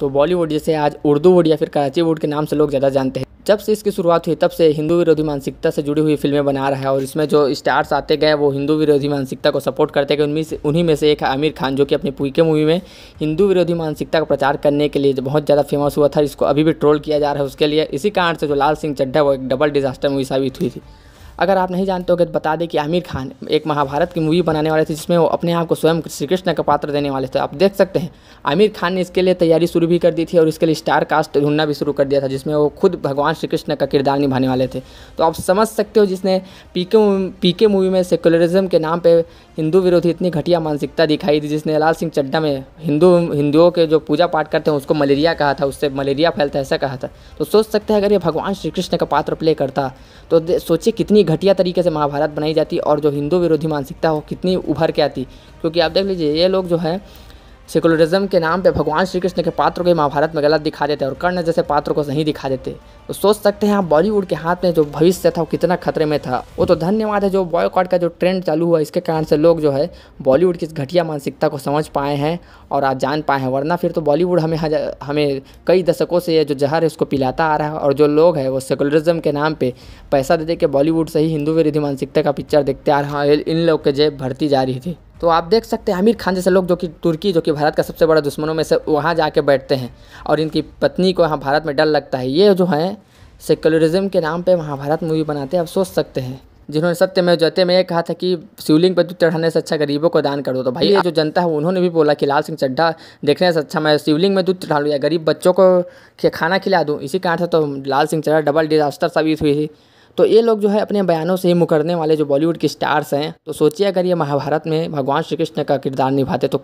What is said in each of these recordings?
तो बॉलीवुड जैसे आज उर्दू वुड या फिर कराची वुड के नाम से लोग ज़्यादा जानते हैं जब से इसकी शुरुआत हुई तब से हिंदू विरोधी मानसिकता से जुड़ी हुई फिल्में बना रहा है और इसमें जो स्टार्स आते गए वो हिंदू विरोधी मानसिकता को सपोर्ट करते गए उनमें से उन्हीं में से एक है आमिर खान जो कि अपनी पुई के मूवी में हिंदू विरोधी मानसिकता का प्रचार करने के लिए बहुत ज़्यादा फेमस हुआ था इसको अभी भी ट्रोल किया जा रहा है उसके लिए इसी कारण से जो लाल सिंह चड्ढा वो एक डबल डिजास्टर मूवी साबित हुई थी अगर आप नहीं जानते हो तो बता दें कि आमिर खान एक महाभारत की मूवी बनाने वाले थे जिसमें वो अपने आप को स्वयं श्री कृष्ण का पात्र देने वाले थे आप देख सकते हैं आमिर खान ने इसके लिए तैयारी शुरू भी कर दी थी और इसके लिए स्टार कास्ट ढूंढना भी शुरू कर दिया था जिसमें वो खुद भगवान श्री कृष्ण का किरदार निभाने वाले थे तो आप समझ सकते हो जिसने पी के मूवी में सेकुलरिज्म के नाम पर हिंदू विरोधी इतनी घटिया मानसिकता दिखाई थी जिसने लाल सिंह चड्डा में हिंदू हिंदुओं के जो पूजा पाठ करते हैं उसको मलेरिया कहा था उससे मलेरिया फैलता है ऐसा कहा था तो सोच सकते हैं अगर ये भगवान श्री कृष्ण का पात्र प्ले करता तो सोचिए कितनी घटिया तरीके से महाभारत बनाई जाती और जो हिंदू विरोधी मानसिकता हो कितनी उभर के आती क्योंकि आप देख लीजिए ये लोग जो है सेकुलरिज्म के नाम पे भगवान श्री कृष्ण के पात्र को महाभारत में गलत दिखा देते और कर्ण जैसे पात्र को सही दिखा देते तो सोच सकते हैं आप बॉलीवुड के हाथ में जो भविष्य था वो कितना खतरे में था वो तो धन्यवाद है जो बॉयकॉट का जो ट्रेंड चालू हुआ इसके कारण से लोग जो है बॉलीवुड की इस घटिया मानसिकता को समझ पाए हैं और आज जान पाए हैं वरना फिर तो बॉलीवुड हमें हमें कई दशकों से ये जो जहर है उसको पिलाता आ रहा है और जो लोग है वो सेकुलरिज्म के नाम पर पैसा दे दे के बॉलीवुड से ही हिंदू विरोधी मानसिकता का पिक्चर देखते आ रहा है इन लोग के जेब भरती जा रही थी तो आप देख सकते हैं आमिर खान जैसे लोग जो कि तुर्की जो कि भारत का सबसे बड़ा दुश्मनों में से वहाँ जा बैठते हैं और इनकी पत्नी को यहाँ भारत में डर लगता है ये जो है सेकुलरिज्म के नाम वहाँ महाभारत मूवी बनाते हैं आप सोच सकते हैं जिन्होंने सत्य में जते में ये कहा था कि शिवलिंग पर दूध चढ़ाने से अच्छा गरीबों को दान कर दो तो भाई ये जो जनता है उन्होंने भी बोला कि लाल सिंह चड्ढा देखने से अच्छा मैं शिवलिंग में दूध चढ़ा लूँ या गरीब बच्चों को खाना खिला दूँ इसी कारण से तो लाल सिंह चड्ढा डबल डिजास्टर साबित हुई थी तो ये लोग जो है अपने बयानों से ही मुकरने वाले जो बॉलीवुड के स्टार्स हैं तो सोचिए अगर ये महाभारत में भगवान श्री कृष्ण का किरदार निभाते तो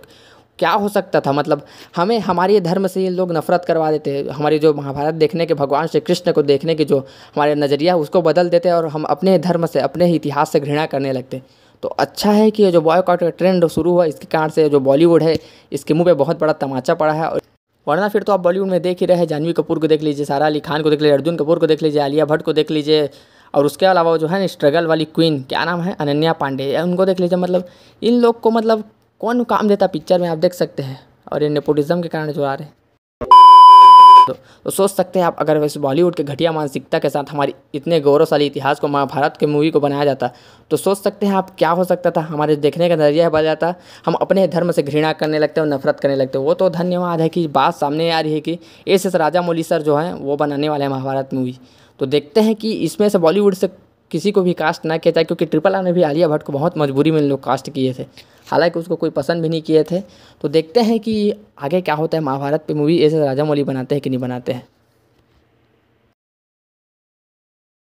क्या हो सकता था मतलब हमें हमारे धर्म से ये लोग नफरत करवा देते हमारी जो महाभारत देखने के भगवान श्री कृष्ण को देखने के जो हमारे नज़रिया उसको बदल देते और हम अपने धर्म से अपने इतिहास से घृणा करने लगते तो अच्छा है कि जो बॉयकॉट का ट्रेंड शुरू हुआ इसके कारण से जो बॉलीवुड है इसके मुंह पे बहुत बड़ा तमाचा पड़ा है और वरना फिर तो आप बॉलीवुड में देख ही रहे जानवी कपूर को देख लीजिए सारा अली खान को देख लीजिए अर्जुन कपूर को देख लीजिए आलिया भट्ट को देख लीजिए और उसके अलावा जो है ना स्ट्रगल वाली क्वीन क्या नाम है अनन्या पांडे उनको देख लीजिए मतलब इन लोग को मतलब कौन काम देता पिक्चर में आप देख सकते हैं और ये नेपोटिज़म के कारण जो आ रहे हैं दो तो, तो सोच सकते हैं आप अगर वैसे बॉलीवुड के घटिया मानसिकता के साथ हमारे इतने गौरवशाली इतिहास को महाभारत के मूवी को बनाया जाता तो सोच सकते हैं आप क्या हो सकता था हमारे देखने का नजरिया बदल जाता हम अपने धर्म से घृणा करने लगते और नफरत करने लगते वो तो धन्यवाद है कि बात सामने आ रही है कि S S Rajamouli sir जो हैं वो बनाने वाले हैं महाभारत मूवी तो देखते हैं कि इसमें से बॉलीवुड से किसी को भी कास्ट ना किया जाए क्योंकि ट्रिपल आर ने भी आलिया भट्ट को बहुत मजबूरी में लोग कास्ट किए थे हालांकि उसको कोई पसंद भी नहीं किए थे तो देखते हैं कि आगे क्या होता है महाभारत पे मूवी ऐसे राजा मौली बनाते हैं कि नहीं बनाते हैं